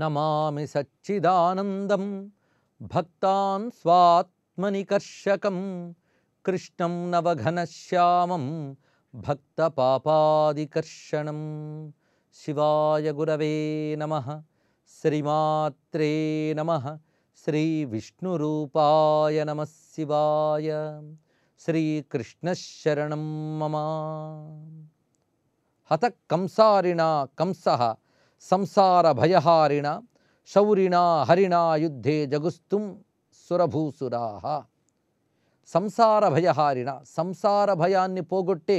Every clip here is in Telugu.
नमामि सच्चिदानन्दं भक्तान् स्वात्मनिकर्षकं कृष्णं नवघनश्यामं भक्तपापादिकर्षणं शिवाय गुरवे नमः श्रीमात्रे नमः श्रीविष्णुरूपाय नमः शिवाय श्रीकृष्णशरणं मम हतः कंसारिणा कंसः సంసార భయహారిణ శౌరిణ హరిణ యుద్ధే జగుస్తుం సురభూసురాహ సంసార భయహారిణ సంసార భయాన్ని పోగొట్టే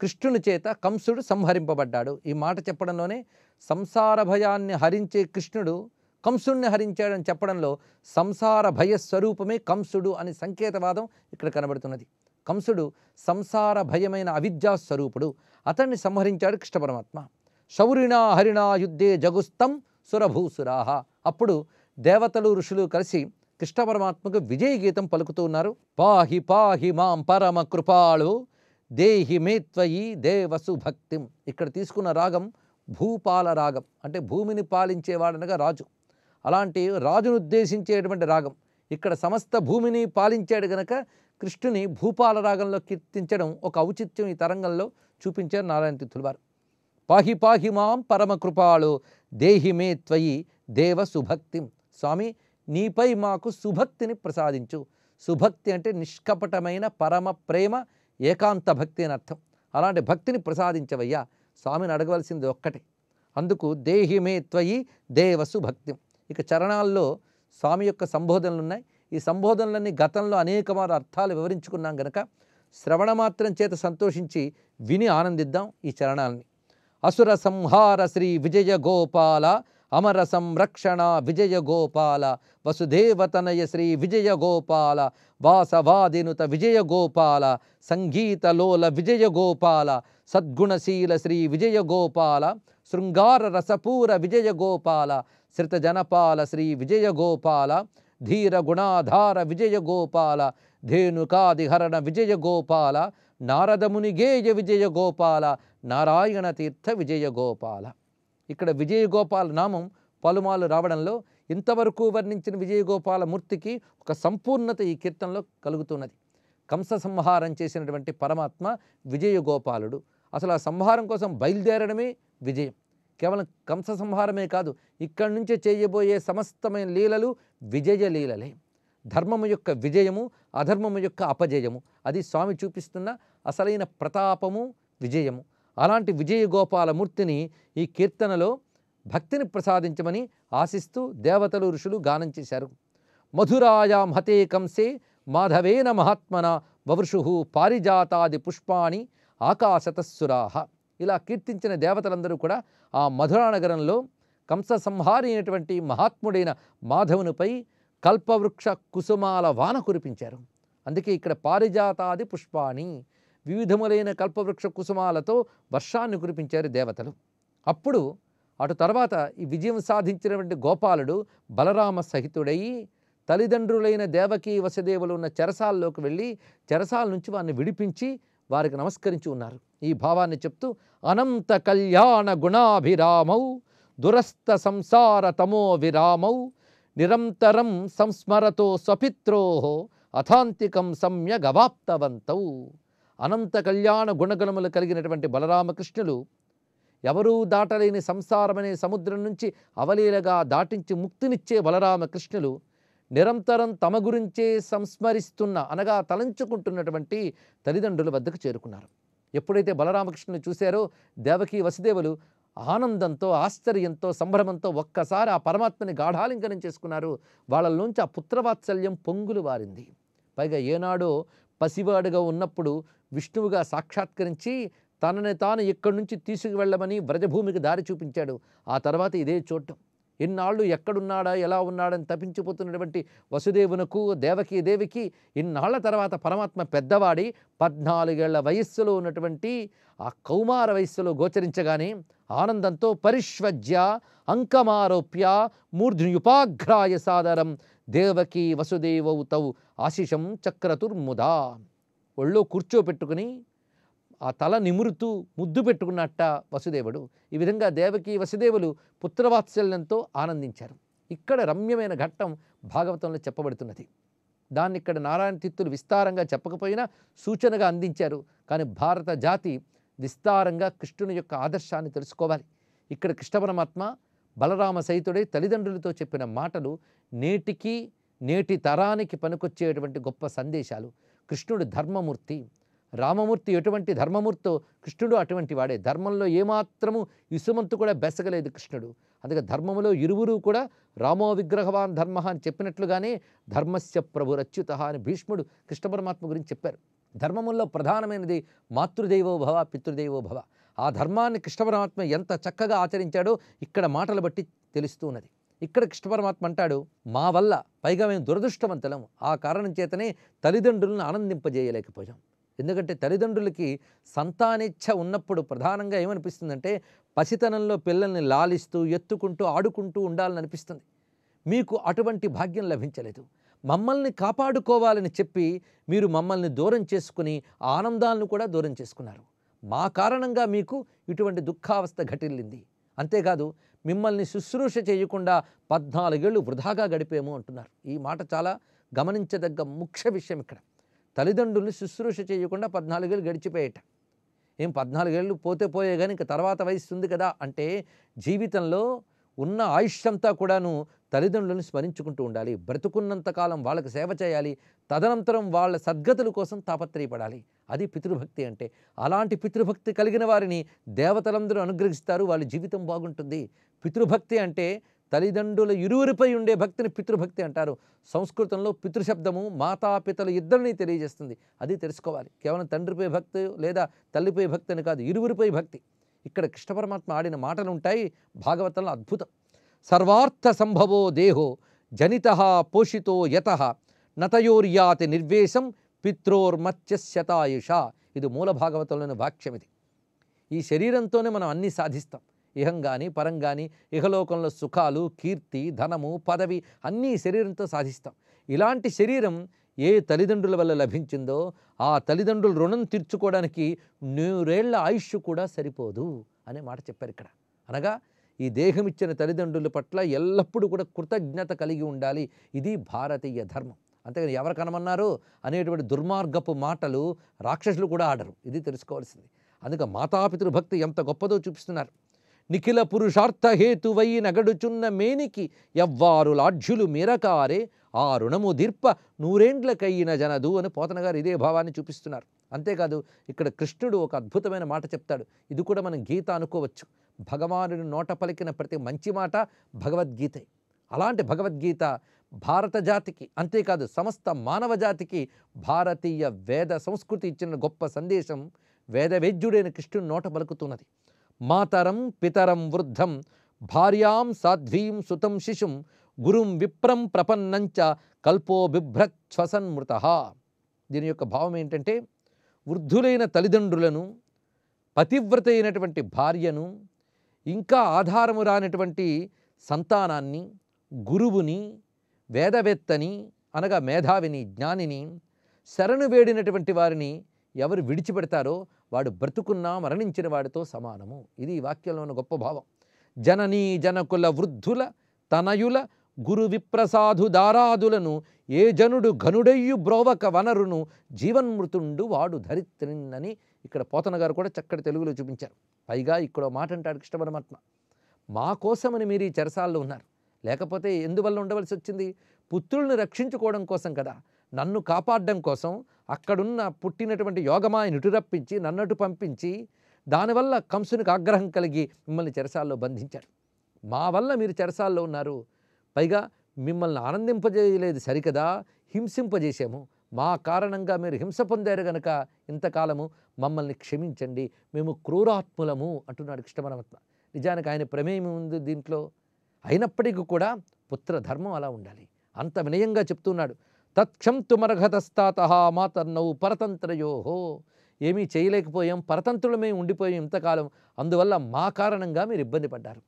కృష్ణుని చేత కంసుడు సంహరింపబడ్డాడు ఈ మాట చెప్పడంలోనే సంసార భయాన్ని హరించే కృష్ణుడు కంసుణ్ణి హరించాడని చెప్పడంలో సంసార భయ స్వరూపమే కంసుడు అని సంకేతవాదం ఇక్కడ కనబడుతున్నది కంసుడు సంసార భయమైన అవిద్యా స్వరూపుడు అతన్ని సంహరించాడు కృష్ణ పరమాత్మ శౌరిణా హరిణా యుద్ధే జగుస్తం సురభూసురాహ అప్పుడు దేవతలు ఋషులు కలిసి కృష్ణ పరమాత్మకు విజయ గీతం పలుకుతూ ఉన్నారు పాహి పాహి మాం పరమ కృపాళు దేహి మే త్వయి దేవసు భక్తిం ఇక్కడ తీసుకున్న రాగం భూపాల రాగం అంటే భూమిని పాలించేవాడనగా రాజు అలాంటి రాజును ఉద్దేశించేటువంటి రాగం ఇక్కడ సమస్త భూమిని పాలించాడు గనక కృష్ణుని భూపాల రాగంలో కీర్తించడం ఒక ఔచిత్యం ఈ తరంగంలో చూపించారు నారాయణ తిథులు వారు పాహి పాహి మాం పరమకృపాళో దేహిమే త్వయి దేవ సుభక్తిం స్వామి నీపై మాకు సుభక్తిని ప్రసాదించు సుభక్తి అంటే నిష్కపటమైన పరమ ప్రేమ ఏకాంత భక్తి అని అర్థం అలాంటి భక్తిని ప్రసాదించవయ్యా స్వామిని అడగవలసింది ఒక్కటే అందుకు దేహిమే త్వయి దేవసు భక్తి ఇక చరణాల్లో స్వామి యొక్క సంబోధనలు ఉన్నాయి ఈ సంబోధనలన్నీ గతంలో అనేక మారు అర్థాలు వివరించుకున్నాం గనక శ్రవణ మాత్రం చేత సంతోషించి విని ఆనందిద్దాం ఈ చరణాలని అసుర సంహార శ్రీ విజయ గోపాల అమర సంరక్షణ విజయ గోపాల వసుదేవతనయ శ్రీ విజయ గోపాల వాసవాదినుత విజయ విజయగోపాల సంగీతలోల గోపాల సద్గుణశీల శ్రీ విజయ గోపాల శృంగార రసపూర విజయ విజయగోపాల శృతజనపాల శ్రీ విజయ గోపాల ధీర గుణాధార విజయ గోపాల ధేనుకాదిహరణ విజయ గోపాల నారదమునిగే విజయ గోపాల నారాయణ తీర్థ విజయ గోపాల ఇక్కడ విజయగోపాల నామం పలుమాలు రావడంలో ఇంతవరకు వర్ణించిన విజయగోపాల మూర్తికి ఒక సంపూర్ణత ఈ కీర్తనలో కలుగుతున్నది కంస సంహారం చేసినటువంటి పరమాత్మ విజయగోపాలుడు అసలు ఆ సంహారం కోసం బయలుదేరడమే విజయం కేవలం కంస సంహారమే కాదు ఇక్కడి నుంచే చేయబోయే సమస్తమైన లీలలు విజయ లీలలే ధర్మము యొక్క విజయము అధర్మము యొక్క అపజయము అది స్వామి చూపిస్తున్న అసలైన ప్రతాపము విజయము అలాంటి విజయగోపాలమూర్తిని ఈ కీర్తనలో భక్తిని ప్రసాదించమని ఆశిస్తూ దేవతలు ఋషులు గానం చేశారు మధురాయా హతే కంసే మాధవేన మహాత్మన వవృషు పారిజాతాది పుష్పాణి ఆకాశతస్సురాహ ఇలా కీర్తించిన దేవతలందరూ కూడా ఆ మధురా నగరంలో కంస సంహారి అయినటువంటి మహాత్ముడైన మాధవునిపై కల్పవృక్ష కుసుమాల వాన కురిపించారు అందుకే ఇక్కడ పారిజాతాది పుష్పాని వివిధములైన కల్పవృక్ష కుసుమాలతో వర్షాన్ని కురిపించారు దేవతలు అప్పుడు అటు తర్వాత ఈ విజయం సాధించినటువంటి గోపాలుడు బలరామ సహితుడయి తల్లిదండ్రులైన దేవకీ వసదేవులు ఉన్న చెరసాల్లోకి వెళ్ళి చెరసాల నుంచి వారిని విడిపించి వారికి నమస్కరించి ఉన్నారు ఈ భావాన్ని చెప్తూ అనంత కళ్యాణ గుణాభిరామౌ దురస్త సంసార తమో విరామౌ నిరంతరం సంస్మరతో స్వపిత్రో అథాంతికం సమ్యగవాప్తవంతౌ అనంత కళ్యాణ గుణగణములు కలిగినటువంటి బలరామకృష్ణులు ఎవరూ దాటలేని సంసారమనే సముద్రం నుంచి అవలీలగా దాటించి ముక్తినిచ్చే బలరామకృష్ణులు నిరంతరం తమ గురించే సంస్మరిస్తున్న అనగా తలంచుకుంటున్నటువంటి తల్లిదండ్రుల వద్దకు చేరుకున్నారు ఎప్పుడైతే బలరామకృష్ణుని చూశారో దేవకీ వసుదేవులు ఆనందంతో ఆశ్చర్యంతో సంభ్రమంతో ఒక్కసారి ఆ పరమాత్మని గాఢాలింకనం చేసుకున్నారు నుంచి ఆ పుత్రవాత్సల్యం పొంగులు వారింది పైగా ఏనాడో పసివాడుగా ఉన్నప్పుడు విష్ణువుగా సాక్షాత్కరించి తనని తాను ఇక్కడి నుంచి తీసుకువెళ్ళమని వ్రజభూమికి దారి చూపించాడు ఆ తర్వాత ఇదే చోటు ఇన్నాళ్ళు ఎక్కడున్నాడా ఎలా ఉన్నాడని తప్పించిపోతున్నటువంటి వసుదేవునకు దేవకి దేవికి ఇన్నాళ్ల తర్వాత పరమాత్మ పెద్దవాడి పద్నాలుగేళ్ల వయస్సులో ఉన్నటువంటి ఆ కౌమార వయస్సులో గోచరించగానే ఆనందంతో పరిష్వజ్య అంకమారోప్య మూర్ధ్నియుపాఘ్రాయ సాదరం దేవకి వసుదేవవు తౌ ఆశిషం చక్రతుర్ముదా ఒళ్ళో కూర్చోపెట్టుకుని ఆ తల నిమురుతూ ముద్దు పెట్టుకున్నట్ట వసుదేవుడు ఈ విధంగా దేవకి వసుదేవులు పుత్రవాత్సల్యంతో ఆనందించారు ఇక్కడ రమ్యమైన ఘట్టం భాగవతంలో చెప్పబడుతున్నది దాన్ని ఇక్కడ నారాయణ తిత్తులు విస్తారంగా చెప్పకపోయినా సూచనగా అందించారు కానీ భారత జాతి విస్తారంగా కృష్ణుని యొక్క ఆదర్శాన్ని తెలుసుకోవాలి ఇక్కడ కృష్ణ పరమాత్మ బలరామ సైతుడే తల్లిదండ్రులతో చెప్పిన మాటలు నేటికి నేటి తరానికి పనికొచ్చేటువంటి గొప్ప సందేశాలు కృష్ణుడు ధర్మమూర్తి రామమూర్తి ఎటువంటి ధర్మమూర్తో కృష్ణుడు అటువంటి వాడే ధర్మంలో ఏమాత్రము ఇసుమంతు కూడా బెసగలేదు కృష్ణుడు అందుకే ధర్మములో ఇరువురు కూడా రామో విగ్రహవాన్ ధర్మ అని చెప్పినట్లుగానే ధర్మస్య ప్రభు రచ్యుత అని భీష్ముడు కృష్ణ పరమాత్మ గురించి చెప్పారు ధర్మముల్లో ప్రధానమైనది మాతృదేవోభవ పితృదేవోభవ ఆ ధర్మాన్ని పరమాత్మ ఎంత చక్కగా ఆచరించాడో ఇక్కడ మాటలు బట్టి తెలుస్తూ ఉన్నది ఇక్కడ పరమాత్మ అంటాడు మా వల్ల పైగా మేము దురదృష్టవంతులం ఆ కారణం చేతనే తల్లిదండ్రులను ఆనందింపజేయలేకపోయాం ఎందుకంటే తల్లిదండ్రులకి సంతానేచ్ఛ ఉన్నప్పుడు ప్రధానంగా ఏమనిపిస్తుందంటే పసితనంలో పిల్లల్ని లాలిస్తూ ఎత్తుకుంటూ ఆడుకుంటూ ఉండాలని అనిపిస్తుంది మీకు అటువంటి భాగ్యం లభించలేదు మమ్మల్ని కాపాడుకోవాలని చెప్పి మీరు మమ్మల్ని దూరం చేసుకుని ఆనందాలను కూడా దూరం చేసుకున్నారు మా కారణంగా మీకు ఇటువంటి దుఃఖావస్థ ఘటిల్లింది అంతేకాదు మిమ్మల్ని శుశ్రూష చేయకుండా పద్నాలుగేళ్ళు వృధాగా గడిపేమో అంటున్నారు ఈ మాట చాలా గమనించదగ్గ ముఖ్య విషయం ఇక్కడ తల్లిదండ్రుల్ని శుశ్రూష చేయకుండా పద్నాలుగేళ్ళు గడిచిపోయేట ఏం పద్నాలుగేళ్ళు పోతే పోయే కానీ ఇంకా తర్వాత వయసు ఉంది కదా అంటే జీవితంలో ఉన్న ఆయుష్ అంతా కూడాను తల్లిదండ్రులను స్మరించుకుంటూ ఉండాలి బ్రతుకున్నంతకాలం వాళ్ళకి సేవ చేయాలి తదనంతరం వాళ్ళ సద్గతుల కోసం తాపత్రయపడాలి అది పితృభక్తి అంటే అలాంటి పితృభక్తి కలిగిన వారిని దేవతలందరూ అనుగ్రహిస్తారు వాళ్ళ జీవితం బాగుంటుంది పితృభక్తి అంటే తల్లిదండ్రుల ఇరువురిపై ఉండే భక్తిని పితృభక్తి అంటారు సంస్కృతంలో పితృశబ్దము మాతాపితలు ఇద్దరిని తెలియజేస్తుంది అది తెలుసుకోవాలి కేవలం తండ్రిపై భక్తి లేదా తల్లిపై భక్తి అని కాదు ఇరువురిపై భక్తి ఇక్కడ కృష్ణ పరమాత్మ ఆడిన మాటలు ఉంటాయి భాగవతంలో అద్భుతం సర్వార్థ సంభవో దేహో జనిత పోషితో యత నతయోర్యాతి నిర్వేశం పిత్రోర్మత్యశతాయుష ఇది మూల భాగవతంలోని వాక్యం ఇది ఈ శరీరంతోనే మనం అన్నీ సాధిస్తాం ఇహం కానీ పరం కానీ ఇహలోకంలో సుఖాలు కీర్తి ధనము పదవి అన్నీ శరీరంతో సాధిస్తాం ఇలాంటి శరీరం ఏ తల్లిదండ్రుల వల్ల లభించిందో ఆ తల్లిదండ్రులు రుణం తీర్చుకోవడానికి నూరేళ్ల ఆయుష్ కూడా సరిపోదు అనే మాట చెప్పారు ఇక్కడ అనగా ఈ దేహం ఇచ్చిన తల్లిదండ్రుల పట్ల ఎల్లప్పుడూ కూడా కృతజ్ఞత కలిగి ఉండాలి ఇది భారతీయ ధర్మం అంతేగాని ఎవరు కనమన్నారు అనేటువంటి దుర్మార్గపు మాటలు రాక్షసులు కూడా ఆడరు ఇది తెలుసుకోవాల్సింది అందుకే భక్తి ఎంత గొప్పదో చూపిస్తున్నారు నిఖిల పురుషార్థ హేతువై నగడుచున్న మేనికి ఎవ్వారు లాడ్జులు మీరకారే ఆ రుణము దీర్ప నూరేండ్లకయ్యిన జనదు అని పోతనగారు ఇదే భావాన్ని చూపిస్తున్నారు అంతేకాదు ఇక్కడ కృష్ణుడు ఒక అద్భుతమైన మాట చెప్తాడు ఇది కూడా మనం గీత అనుకోవచ్చు భగవానుడు నోట పలికిన ప్రతి మంచి మాట భగవద్గీతే అలాంటి భగవద్గీత భారత జాతికి అంతేకాదు సమస్త మానవ జాతికి భారతీయ వేద సంస్కృతి ఇచ్చిన గొప్ప సందేశం వేదవేద్యుడైన కృష్ణుని నోట పలుకుతున్నది మాతరం పితరం వృద్ధం భార్యాం సాధ్వీం సుతం శిశుం గురుం విప్రం ప్రపన్నంచ కల్పో బిభ్రచ్వసన్మృత దీని యొక్క భావం ఏంటంటే వృద్ధులైన తల్లిదండ్రులను పతివ్రత అయినటువంటి భార్యను ఇంకా ఆధారము రానటువంటి సంతానాన్ని గురువుని వేదవేత్తని అనగా మేధావిని జ్ఞానిని శరణు వేడినటువంటి వారిని ఎవరు విడిచిపెడతారో వాడు బ్రతుకున్నా మరణించిన వాడితో సమానము ఇది ఈ వాక్యంలో ఉన్న గొప్ప భావం జననీ జనకుల వృద్ధుల తనయుల గురు విప్రసాధు దారాదులను ఏ జనుడు ఘనుడయ్యు బ్రోవక వనరును జీవన్మృతుండు వాడు ధరిత్రిన్నని ఇక్కడ పోతన గారు కూడా చక్కటి తెలుగులో చూపించారు పైగా ఇక్కడ మాట అంటాడు కృష్ణ పరమాత్మ మా కోసమని మీరు ఈ చెరసాల్లో ఉన్నారు లేకపోతే ఎందువల్ల ఉండవలసి వచ్చింది పుత్రుల్ని రక్షించుకోవడం కోసం కదా నన్ను కాపాడడం కోసం అక్కడున్న పుట్టినటువంటి యోగమాయను రప్పించి నన్నటు పంపించి దానివల్ల కంసునికి ఆగ్రహం కలిగి మిమ్మల్ని చెరసాల్లో బంధించాడు మా వల్ల మీరు చెరసాల్లో ఉన్నారు పైగా మిమ్మల్ని ఆనందింపజేయలేదు సరికదా హింసింపజేశాము మా కారణంగా మీరు హింస పొందారు గనక ఇంతకాలము మమ్మల్ని క్షమించండి మేము క్రూరాత్ములము అంటున్నాడు కృష్ణపరమాత్మ నిజానికి ఆయన ప్రమేయం ఉంది దీంట్లో అయినప్పటికీ కూడా పుత్రధర్మం అలా ఉండాలి అంత వినయంగా చెప్తున్నాడు తత్క్షంతుమర్హతస్తాత మాతర్నవు పరతంత్రయోహో ఏమీ చేయలేకపోయాం పరతంత్రులమే ఉండిపోయాం ఇంతకాలం అందువల్ల మా కారణంగా మీరు ఇబ్బంది పడ్డారు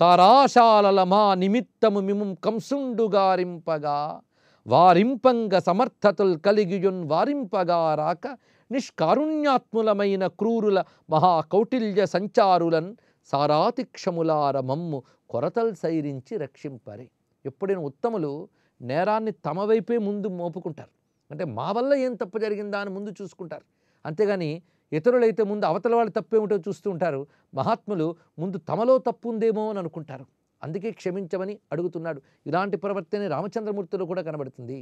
కారాశాలల మా నిమిత్తము మిము కంసుండుగారింపగా వారింపంగ సమర్థతలు కలిగియున్ వారింపగా రాక నిష్కారుణ్యాత్ములమైన క్రూరుల మహాకౌటిల్య సంచారులన్ సారాతిక్షములార మమ్ము కొరతలు సైరించి రక్షింపరి ఎప్పుడైనా ఉత్తములు నేరాన్ని తమ వైపే ముందు మోపుకుంటారు అంటే మా వల్ల ఏం తప్పు జరిగిందా అని ముందు చూసుకుంటారు అంతేగాని ఇతరులైతే ముందు అవతల వాళ్ళు ఏమిటో చూస్తూ ఉంటారు మహాత్ములు ముందు తమలో తప్పు ఉందేమో అని అనుకుంటారు అందుకే క్షమించమని అడుగుతున్నాడు ఇలాంటి ప్రవర్తనే రామచంద్రమూర్తిలో కూడా కనబడుతుంది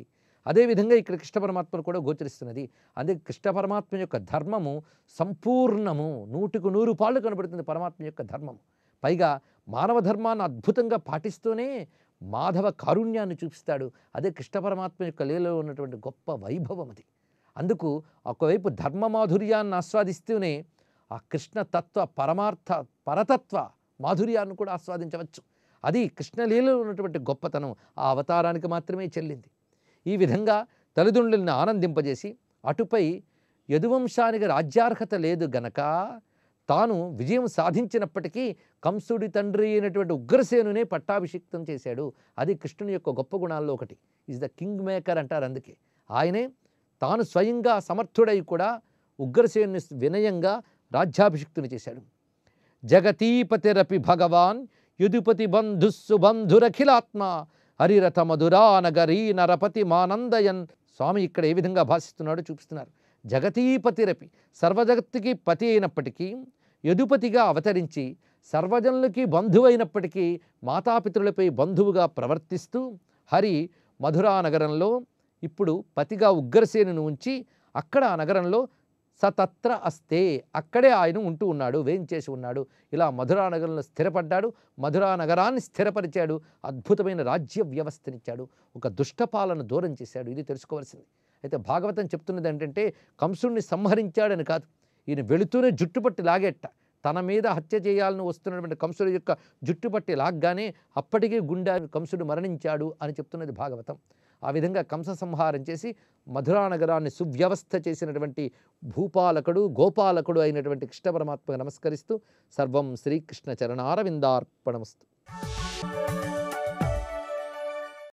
అదేవిధంగా ఇక్కడ కృష్ణ పరమాత్మను కూడా గోచరిస్తున్నది అందుకే కృష్ణ పరమాత్మ యొక్క ధర్మము సంపూర్ణము నూటికు నూరు పాళ్ళు కనబడుతుంది పరమాత్మ యొక్క ధర్మం పైగా మానవ ధర్మాన్ని అద్భుతంగా పాటిస్తూనే మాధవ కారుణ్యాన్ని చూపిస్తాడు అదే కృష్ణ పరమాత్మ యొక్క లీలలో ఉన్నటువంటి గొప్ప వైభవం అది అందుకు ఒకవైపు ధర్మ మాధుర్యాన్ని ఆస్వాదిస్తూనే ఆ కృష్ణతత్వ పరమార్థ పరతత్వ మాధుర్యాన్ని కూడా ఆస్వాదించవచ్చు అది కృష్ణలీలలో ఉన్నటువంటి గొప్పతనం ఆ అవతారానికి మాత్రమే చెల్లింది ఈ విధంగా తల్లిదండ్రులను ఆనందింపజేసి అటుపై యదువంశానికి రాజ్యార్హత లేదు గనక తాను విజయం సాధించినప్పటికీ కంసుడి తండ్రి అయినటువంటి ఉగ్రసేనునే పట్టాభిషిక్తం చేశాడు అది కృష్ణుని యొక్క గొప్ప గుణాల్లో ఒకటి ఈజ్ ద కింగ్ మేకర్ అంటారు అందుకే ఆయనే తాను స్వయంగా సమర్థుడై కూడా ఉగ్రసేను వినయంగా రాజ్యాభిషిక్తుని చేశాడు జగతీపతిరపి భగవాన్ యుదుపతి బంధుస్సు బంధురఖిలాత్మ హరిరథ మధురా నగరీ నరపతి మానందయన్ స్వామి ఇక్కడ ఏ విధంగా భాషిస్తున్నాడో చూపిస్తున్నారు జగతీపతిరపి సర్వజగత్తుకి పతి అయినప్పటికీ యదుపతిగా అవతరించి సర్వజనులకి బంధువైనప్పటికీ మాతాపితృలపై బంధువుగా ప్రవర్తిస్తూ హరి మధురా నగరంలో ఇప్పుడు పతిగా ఉగ్రసేనును ఉంచి అక్కడ ఆ నగరంలో సతత్ర అస్తే అక్కడే ఆయన ఉంటూ ఉన్నాడు వేయించేసి ఉన్నాడు ఇలా మధురా నగరంలో స్థిరపడ్డాడు మధురా నగరాన్ని స్థిరపరిచాడు అద్భుతమైన రాజ్య వ్యవస్థనిచ్చాడు ఒక దుష్టపాలను దూరం చేశాడు ఇది తెలుసుకోవాల్సింది అయితే భాగవతం చెప్తున్నది ఏంటంటే కంసుణ్ణి సంహరించాడని కాదు ఈయన వెళుతూనే జుట్టుపట్టి లాగేట్ట తన మీద హత్య చేయాలని వస్తున్నటువంటి కంసుడి యొక్క జుట్టుపట్టి లాగ్గానే అప్పటికే గుండె కంసుడు మరణించాడు అని చెప్తున్నది భాగవతం ఆ విధంగా కంస సంహారం చేసి మధురా నగరాన్ని సువ్యవస్థ చేసినటువంటి భూపాలకుడు గోపాలకుడు అయినటువంటి కృష్ణ పరమాత్మకు నమస్కరిస్తూ సర్వం శ్రీకృష్ణ చరణారవిందార్పణమస్తు